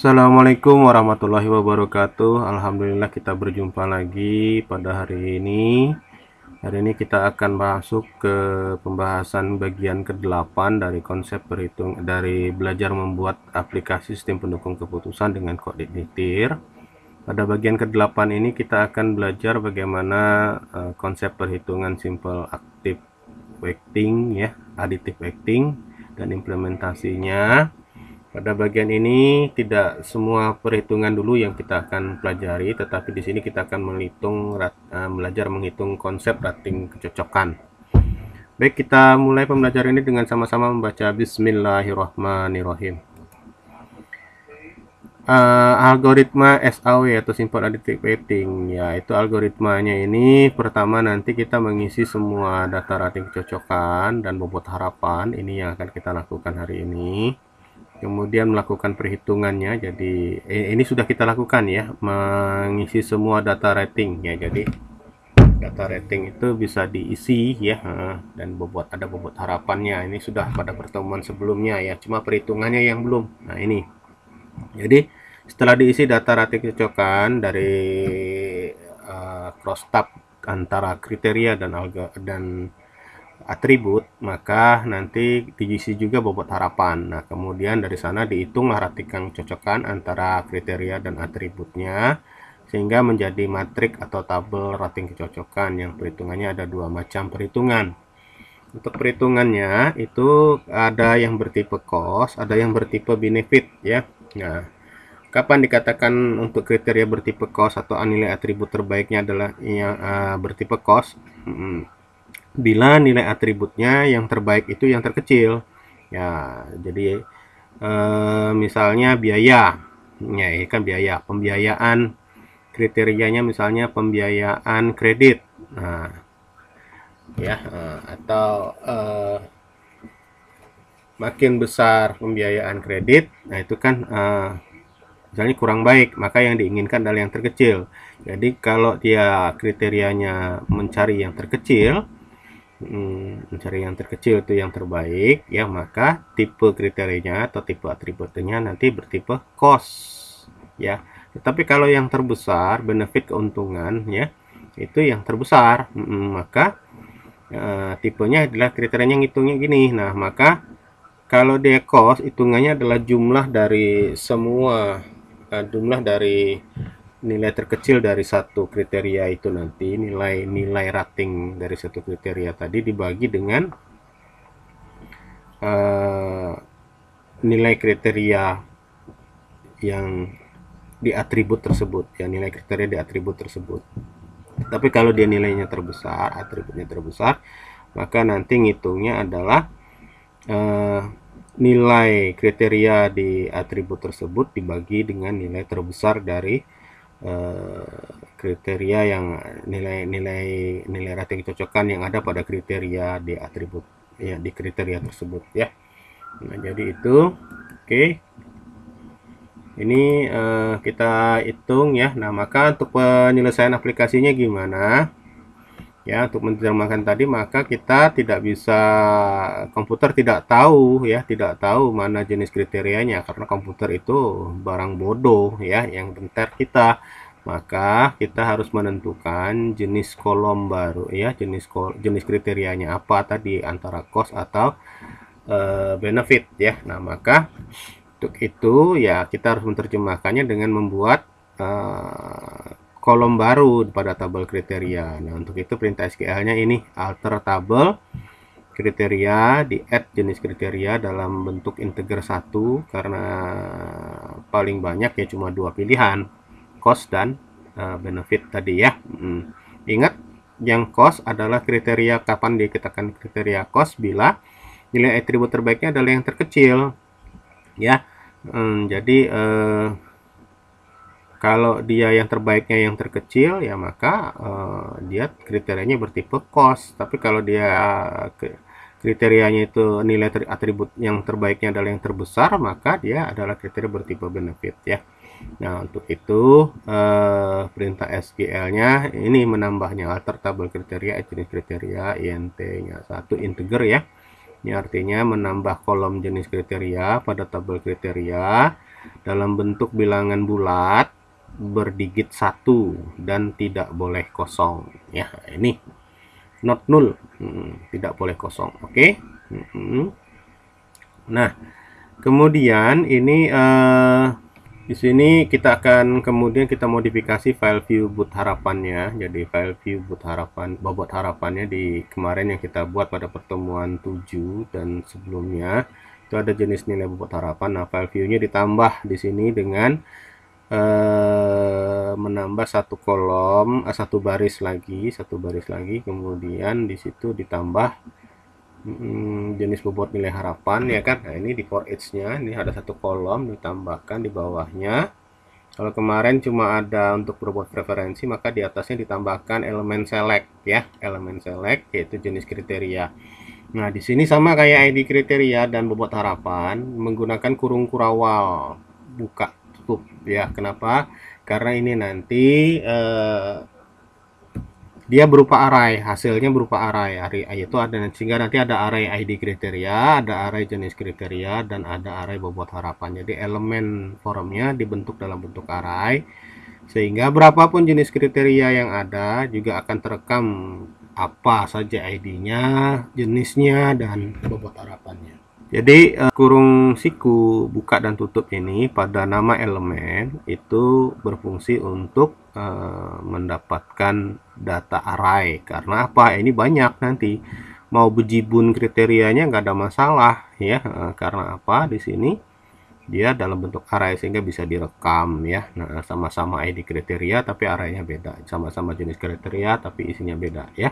Assalamualaikum warahmatullahi wabarakatuh Alhamdulillah kita berjumpa lagi pada hari ini Hari ini kita akan masuk ke pembahasan bagian ke-8 dari konsep berhitung dari belajar membuat aplikasi sistem pendukung keputusan dengan kode diktir pada bagian ke-8 ini kita akan belajar bagaimana uh, konsep perhitungan simple active weighting ya additive weighting dan implementasinya pada bagian ini tidak semua perhitungan dulu yang kita akan pelajari, tetapi di sini kita akan menghitung uh, belajar menghitung konsep rating kecocokan. Baik, kita mulai pembelajaran ini dengan sama-sama membaca Bismillahirrahmanirrahim. Uh, algoritma SAW atau simple additive weighting yaitu algoritmanya ini pertama nanti kita mengisi semua data rating kecocokan dan bobot harapan ini yang akan kita lakukan hari ini kemudian melakukan perhitungannya jadi eh, ini sudah kita lakukan ya mengisi semua data rating ya jadi data rating itu bisa diisi ya eh, dan bobot ada bobot harapannya ini sudah pada pertemuan sebelumnya ya cuma perhitungannya yang belum nah ini jadi setelah diisi data rating cocokan dari uh, cross tab antara kriteria dan alga dan atribut maka nanti diisi juga bobot harapan nah kemudian dari sana dihitunglah ratikang cocokan antara kriteria dan atributnya sehingga menjadi matrik atau tabel rating kecocokan yang perhitungannya ada dua macam perhitungan untuk perhitungannya itu ada yang bertipe cost ada yang bertipe benefit ya nah kapan dikatakan untuk kriteria bertipe cost atau nilai atribut terbaiknya adalah yang uh, bertipe cost hmm bila nilai atributnya yang terbaik itu yang terkecil. Ya, jadi e, misalnya biaya, ya ini kan biaya, pembiayaan kriterianya misalnya pembiayaan kredit. Nah, ya eh, atau e, makin besar pembiayaan kredit, nah itu kan e, misalnya kurang baik, maka yang diinginkan adalah yang terkecil. Jadi kalau dia kriterianya mencari yang terkecil, mencari yang terkecil itu yang terbaik ya maka tipe kriterianya atau tipe atributnya nanti bertipe cost ya tetapi kalau yang terbesar benefit keuntungan ya itu yang terbesar maka uh, tipenya adalah kriterianya ngitungnya gini nah maka kalau dia cost hitungannya adalah jumlah dari semua eh, jumlah dari nilai terkecil dari satu kriteria itu nanti nilai nilai rating dari satu kriteria tadi dibagi dengan uh, nilai kriteria yang di atribut tersebut ya nilai kriteria di atribut tersebut tapi kalau dia nilainya terbesar atributnya terbesar maka nanti ngitungnya adalah uh, nilai kriteria di atribut tersebut dibagi dengan nilai terbesar dari Eh, kriteria yang nilai-nilai nilai rating cocokan yang ada pada kriteria di atribut ya di kriteria tersebut ya nah jadi itu oke okay. ini uh, kita hitung ya nah maka untuk penyelesaian aplikasinya gimana ya untuk menerjemahkan tadi maka kita tidak bisa komputer tidak tahu ya tidak tahu mana jenis kriterianya karena komputer itu barang bodoh ya yang bentar kita maka kita harus menentukan jenis kolom baru ya jenis kol jenis kriterianya apa tadi antara cost atau e, benefit ya nah maka untuk itu ya kita harus menerjemahkannya dengan membuat e, kolom baru pada tabel kriteria. Nah, untuk itu perintah SQL-nya ini alter tabel kriteria di add jenis kriteria dalam bentuk integer 1 karena paling banyak ya cuma dua pilihan cost dan eh, benefit tadi ya hmm. ingat yang cost adalah kriteria kapan dikatakan kriteria cost bila nilai atribut terbaiknya adalah yang terkecil ya hmm, jadi uh, kalau dia yang terbaiknya yang terkecil ya maka uh, dia kriterianya bertipe cost tapi kalau dia eh, ke, kriterianya itu nilai ter, atribut yang terbaiknya adalah yang terbesar maka dia adalah kriteria bertipe benefit ya nah untuk itu uh, perintah sql nya ini menambahnya alter tabel kriteria jenis kriteria INT nya satu integer ya ini artinya menambah kolom jenis kriteria pada tabel kriteria dalam bentuk bilangan bulat berdigit satu dan tidak boleh kosong ya ini not null hmm, tidak boleh kosong oke okay? hmm. nah kemudian ini uh, di sini kita akan kemudian kita modifikasi file view boot harapannya jadi file view boot harapan bobot harapannya di kemarin yang kita buat pada pertemuan 7 dan sebelumnya itu ada jenis nilai bobot harapan nah file view-nya ditambah di sini dengan Eh, menambah satu kolom eh, satu baris lagi satu baris lagi kemudian di situ ditambah hmm, jenis bobot nilai harapan ya kan nah ini di for each nya ini ada satu kolom ditambahkan di bawahnya kalau kemarin cuma ada untuk bobot preferensi, maka di atasnya ditambahkan elemen select ya, elemen select yaitu jenis kriteria. Nah, di sini sama kayak ID kriteria dan bobot harapan menggunakan kurung kurawal buka cukup ya kenapa karena ini nanti eh, dia berupa array hasilnya berupa array array itu ada sehingga nanti ada array ID kriteria ada array jenis kriteria dan ada array bobot harapan jadi elemen forumnya dibentuk dalam bentuk array sehingga berapapun jenis kriteria yang ada juga akan terekam apa saja ID-nya jenisnya dan bobot harapannya jadi uh, kurung siku buka dan tutup ini pada nama elemen itu berfungsi untuk uh, mendapatkan data array. Karena apa? Ini banyak nanti mau bejibun kriterianya nggak ada masalah ya. Uh, karena apa? Di sini dia dalam bentuk array sehingga bisa direkam ya. Nah sama-sama ID kriteria tapi arraynya beda. Sama-sama jenis kriteria tapi isinya beda ya.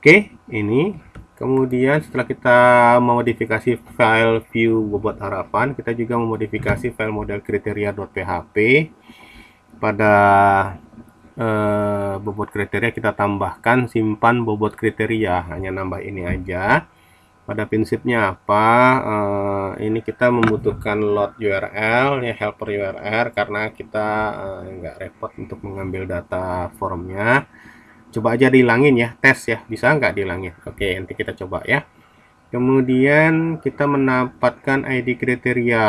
Oke, ini kemudian setelah kita memodifikasi file view bobot harapan kita juga memodifikasi file model kriteria.php pada eh, bobot kriteria kita tambahkan simpan bobot kriteria hanya nambah ini aja pada prinsipnya apa eh, ini kita membutuhkan load URL ya helper URL karena kita eh, nggak repot untuk mengambil data formnya coba aja dihilangin ya tes ya bisa nggak dihilangin oke nanti kita coba ya kemudian kita mendapatkan ID kriteria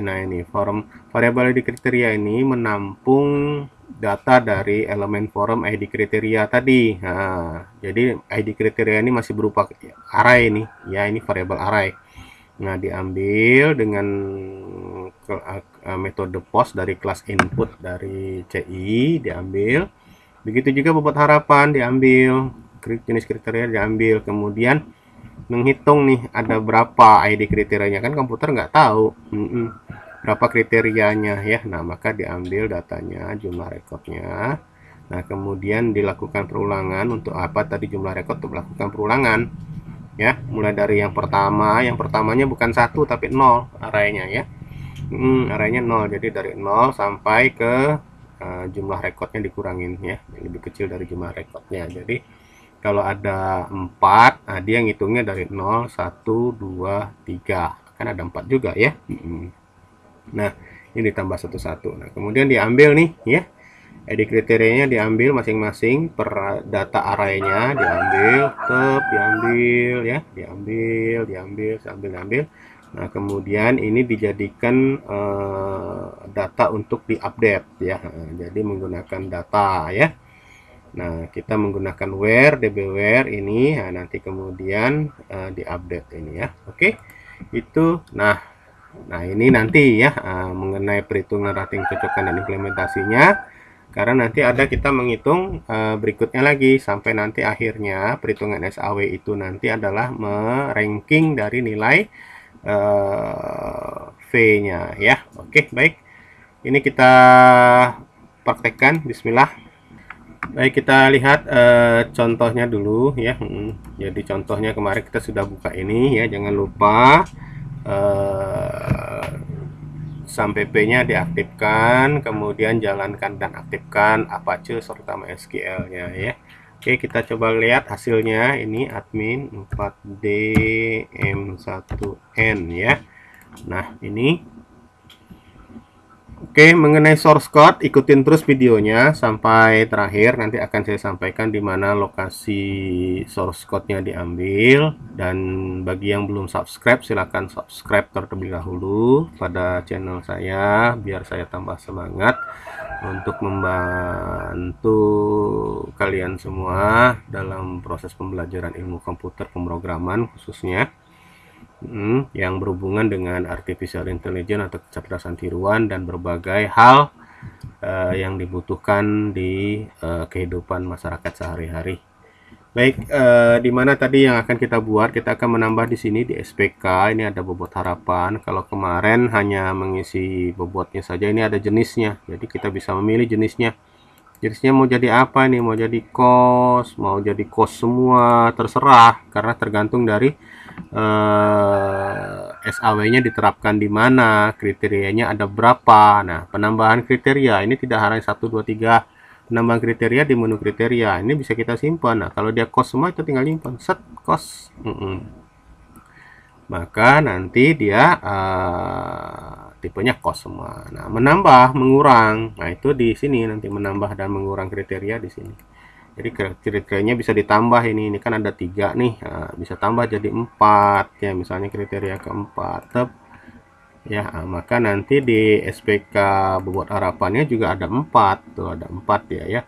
nah ini form variabel ID kriteria ini menampung data dari elemen forum ID kriteria tadi nah, jadi ID kriteria ini masih berupa array ini ya ini variabel array Nah, diambil dengan eh, metode post dari kelas input dari CI, diambil Begitu juga bobot harapan diambil, jenis kriteria diambil, kemudian menghitung nih ada berapa ID kriterianya kan komputer nggak tahu mm -mm. berapa kriterianya ya nah maka diambil datanya jumlah rekodnya nah kemudian dilakukan perulangan untuk apa tadi jumlah rekod untuk melakukan perulangan ya mulai dari yang pertama yang pertamanya bukan satu tapi nol arahnya ya mm, arahnya nol jadi dari nol sampai ke Eh, jumlah rekodnya dikurangin ya lebih kecil dari jumlah rekodnya jadi kalau ada 4 nah dia ngitungnya dari 0 1 2 3 kan ada 4 juga ya nah ini ditambah satu-satu nah kemudian diambil nih ya edit kriterianya diambil masing-masing per data arraynya diambil tep diambil ya diambil diambil sambil diambil Nah, kemudian ini dijadikan uh, data untuk diupdate ya. Jadi menggunakan data ya. Nah, kita menggunakan where dbware ini nah, nanti kemudian uh, diupdate ini ya. Oke. Itu nah nah ini nanti ya uh, mengenai perhitungan rating cocokan dan implementasinya karena nanti ada kita menghitung uh, berikutnya lagi sampai nanti akhirnya perhitungan SAW itu nanti adalah meranking dari nilai uh, V-nya ya. Oke, baik. Ini kita praktekkan bismillah. Baik, kita lihat uh, contohnya dulu ya. Hmm, jadi contohnya kemarin kita sudah buka ini ya. Jangan lupa uh, sampai P-nya diaktifkan, kemudian jalankan dan aktifkan Apache serta MySQL-nya ya. Oke, kita coba lihat hasilnya. Ini admin 4DM1N ya. Nah, ini. Oke, mengenai source code, ikutin terus videonya sampai terakhir. Nanti akan saya sampaikan di mana lokasi source code-nya diambil. Dan bagi yang belum subscribe, silahkan subscribe terlebih dahulu pada channel saya, biar saya tambah semangat untuk membantu kalian semua dalam proses pembelajaran ilmu komputer pemrograman khususnya hmm, yang berhubungan dengan artificial intelligence atau kecerdasan tiruan dan berbagai hal uh, yang dibutuhkan di uh, kehidupan masyarakat sehari-hari. Baik, eh, di mana tadi yang akan kita buat, kita akan menambah di sini di SPK. Ini ada bobot harapan. Kalau kemarin hanya mengisi bobotnya saja, ini ada jenisnya. Jadi kita bisa memilih jenisnya. Jenisnya mau jadi apa nih? Mau jadi kos, mau jadi kos semua, terserah. Karena tergantung dari eh, SAW-nya diterapkan di mana, kriterianya ada berapa. Nah, penambahan kriteria ini tidak hanya 1, 2, 3, penambahan kriteria di menu kriteria ini bisa kita simpan nah kalau dia kos semua itu tinggal simpan set kos. mm -mm. maka nanti dia uh, tipenya kos semua nah menambah mengurang nah itu di sini nanti menambah dan mengurang kriteria di sini jadi kriterianya bisa ditambah ini ini kan ada tiga nih nah, bisa tambah jadi empat ya misalnya kriteria keempat tep ya maka nanti di SPK bobot harapannya juga ada empat tuh ada empat ya ya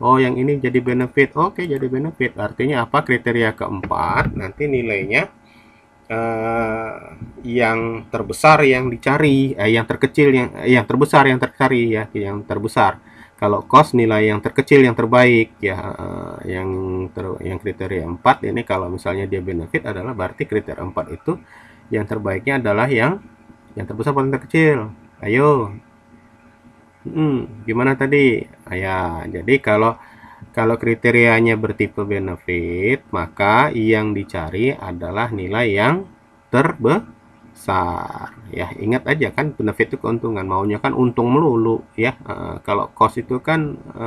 Oh yang ini jadi benefit Oke jadi benefit artinya apa kriteria keempat nanti nilainya eh, yang terbesar yang dicari eh, yang terkecil yang eh, yang terbesar yang tercari ya yang terbesar kalau cost nilai yang terkecil yang terbaik ya eh, yang ter, yang kriteria empat ini kalau misalnya dia benefit adalah berarti kriteria empat itu yang terbaiknya adalah yang yang terbesar paling terkecil ayo hmm, gimana tadi ya jadi kalau kalau kriterianya bertipe benefit maka yang dicari adalah nilai yang terbesar ya ingat aja kan benefit itu keuntungan maunya kan untung melulu ya e, kalau cost itu kan e,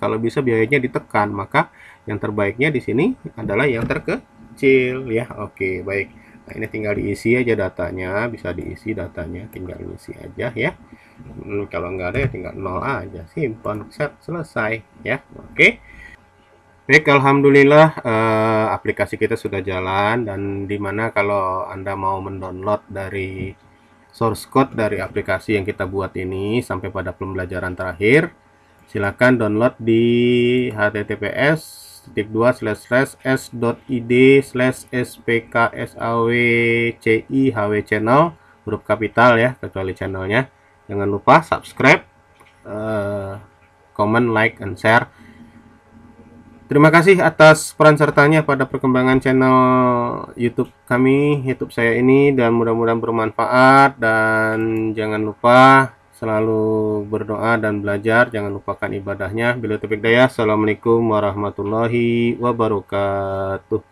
kalau bisa biayanya ditekan maka yang terbaiknya di sini adalah yang terkecil ya oke baik Nah, ini tinggal diisi aja datanya, bisa diisi datanya, tinggal diisi aja ya. Hmm, kalau nggak ada ya tinggal nol aja, simpan, set, selesai ya. Oke. Okay. Baik, alhamdulillah eh, aplikasi kita sudah jalan dan dimana kalau Anda mau mendownload dari source code dari aplikasi yang kita buat ini sampai pada pembelajaran terakhir, silakan download di https titik dua slash slash id slash hw channel huruf kapital ya kecuali channelnya jangan lupa subscribe uh, eh, comment like and share Terima kasih atas peran sertanya pada perkembangan channel YouTube kami, YouTube saya ini dan mudah-mudahan bermanfaat dan jangan lupa selalu berdoa dan belajar. Jangan lupakan ibadahnya. Bila topik daya. Assalamualaikum warahmatullahi wabarakatuh.